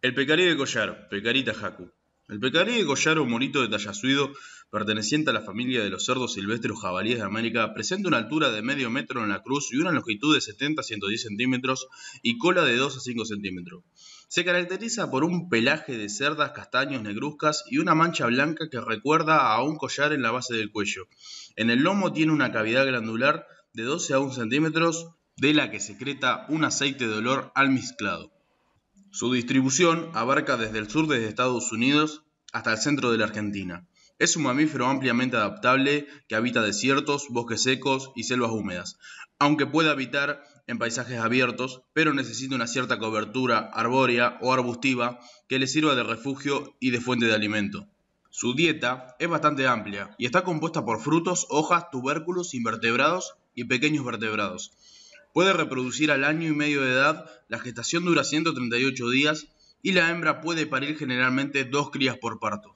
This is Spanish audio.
El pecarí de collar, pecarita jacu. El pecarí de collar o morito de tallasuido, perteneciente a la familia de los cerdos silvestres jabalíes de América, presenta una altura de medio metro en la cruz y una longitud de 70 a 110 centímetros y cola de 2 a 5 centímetros. Se caracteriza por un pelaje de cerdas, castaños, negruzcas y una mancha blanca que recuerda a un collar en la base del cuello. En el lomo tiene una cavidad glandular de 12 a 1 centímetros de la que secreta un aceite de olor almizclado. Su distribución abarca desde el sur de Estados Unidos hasta el centro de la Argentina. Es un mamífero ampliamente adaptable que habita desiertos, bosques secos y selvas húmedas, aunque puede habitar en paisajes abiertos, pero necesita una cierta cobertura arbórea o arbustiva que le sirva de refugio y de fuente de alimento. Su dieta es bastante amplia y está compuesta por frutos, hojas, tubérculos, invertebrados y pequeños vertebrados. Puede reproducir al año y medio de edad, la gestación dura 138 días y la hembra puede parir generalmente dos crías por parto.